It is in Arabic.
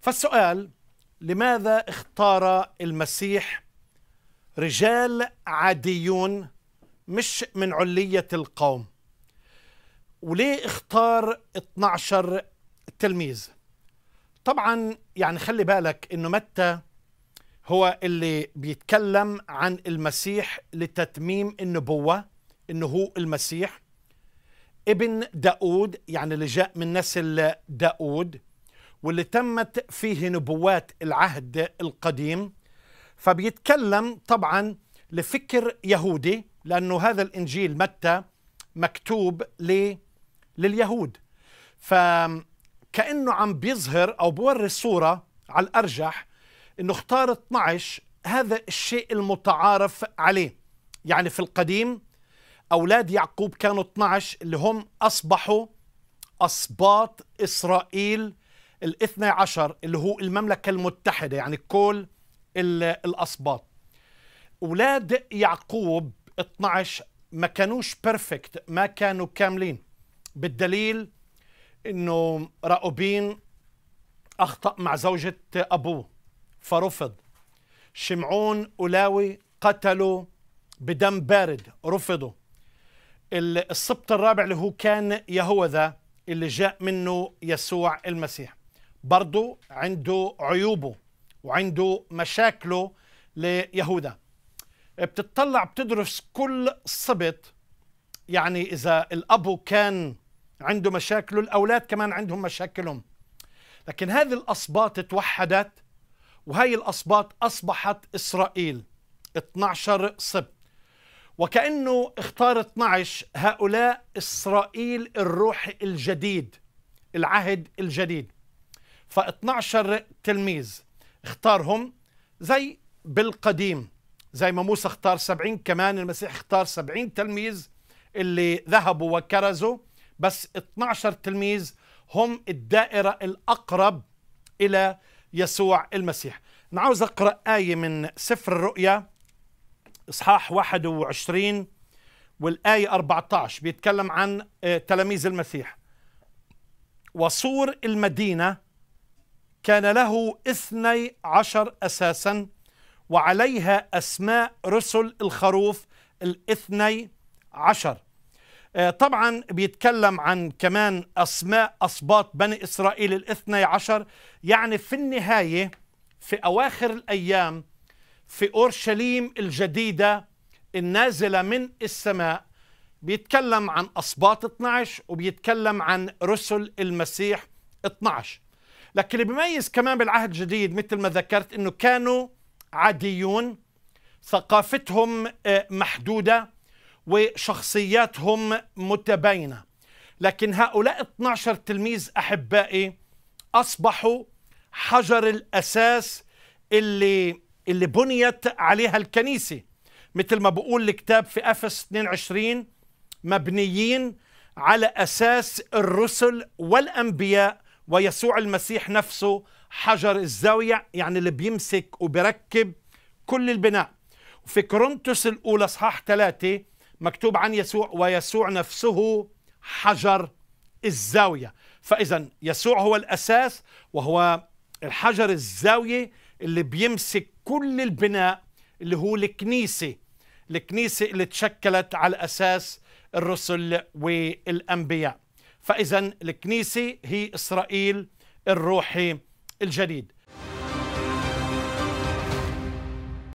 فالسؤال لماذا اختار المسيح رجال عاديون مش من علية القوم وليه اختار 12 تلميذ طبعا يعني خلي بالك انه متى هو اللي بيتكلم عن المسيح لتتميم النبوة انه هو المسيح ابن داود يعني اللي جاء من نسل داود واللي تمت فيه نبوات العهد القديم فبيتكلم طبعا لفكر يهودي لأنه هذا الإنجيل متى مكتوب لليهود فكأنه عم بيظهر أو بوري صوره على الأرجح أنه اختار 12 هذا الشيء المتعارف عليه يعني في القديم أولاد يعقوب كانوا 12 اللي هم أصبحوا أسباط إسرائيل الاثنى عشر اللي هو المملكة المتحدة يعني كل الأسباط أولاد يعقوب 12 ما كانوش بيرفكت ما كانوا كاملين بالدليل انه راؤوبين اخطا مع زوجة ابوه فرفض شمعون ولاوي قتلوا بدم بارد رفضوا السبط الرابع اللي هو كان يهوذا اللي جاء منه يسوع المسيح برضه عنده عيوبه وعنده مشاكله ليهودا بتطلع بتدرس كل صبت يعني إذا الأبو كان عنده مشاكله الأولاد كمان عندهم مشاكلهم لكن هذه الأصباط توحدت وهي الأصباط أصبحت إسرائيل 12 صبت وكأنه اختار 12 هؤلاء إسرائيل الروح الجديد العهد الجديد ف12 تلميذ اختارهم زي بالقديم زي ما موسى اختار 70 كمان المسيح اختار 70 تلميذ اللي ذهبوا وكرزوا بس 12 تلميذ هم الدائرة الأقرب إلى يسوع المسيح أنا عاوز أقرأ آية من سفر الرؤيا إصحاح 21 والآية 14 بيتكلم عن آه، تلاميذ المسيح وصور المدينة كان له اثني عشر أساسا وعليها أسماء رسل الخروف الاثني عشر آه، طبعا بيتكلم عن كمان أسماء اسباط بني إسرائيل الاثني عشر يعني في النهاية في أواخر الأيام في أورشليم الجديدة النازلة من السماء بيتكلم عن اسباط 12 وبيتكلم عن رسل المسيح 12 لكن اللي بيميز كمان بالعهد الجديد مثل ما ذكرت انه كانوا عاديون ثقافتهم آه، محدوده وشخصياتهم متباينه لكن هؤلاء 12 تلميذ احبائي اصبحوا حجر الاساس اللي اللي بنيت عليها الكنيسه مثل ما بقول الكتاب في افس 22 مبنيين على اساس الرسل والانبياء ويسوع المسيح نفسه حجر الزاوية يعني اللي بيمسك وبركب كل البناء في كورنثوس الأولى صحاح ثلاثة مكتوب عن يسوع ويسوع نفسه حجر الزاوية فإذا يسوع هو الأساس وهو الحجر الزاوية اللي بيمسك كل البناء اللي هو الكنيسة الكنيسة اللي تشكلت على أساس الرسل والأنبياء فإذا الكنيسة هي إسرائيل الروحي الجديد